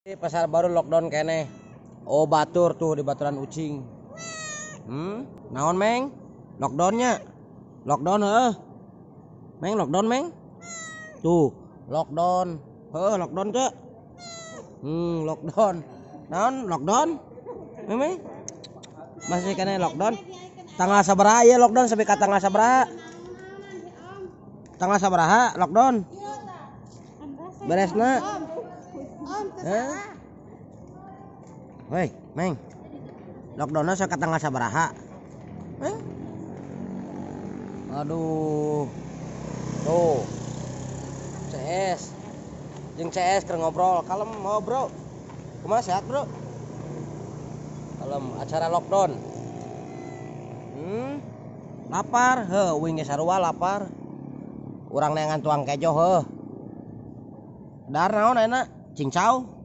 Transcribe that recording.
Di pasar baru lockdown kene. Oh batur tuh di baturan ucing. Hmm, naon meng? Lockdownnya? Lockdown heh. Meng lockdown meng? Tuh, lockdown. Heh, lockdown cek. Hmm, lockdown. Naon lockdown? Meng Masih kene lockdown. Tanggal sabaraha ya lockdown sampai ka tanggal sabaraha? Tanggal sabaraha lockdown? beresna eh? woi meng lockdownnya saya kata nggak sabaraha meng aduh tuh CS jeng CS ke ngobrol kalem mau bro kemana sehat bro kalem acara lockdown hmm lapar he wingnya sarua lapar orang nengan tuang kejo heh đá ráo này nó chỉnh sao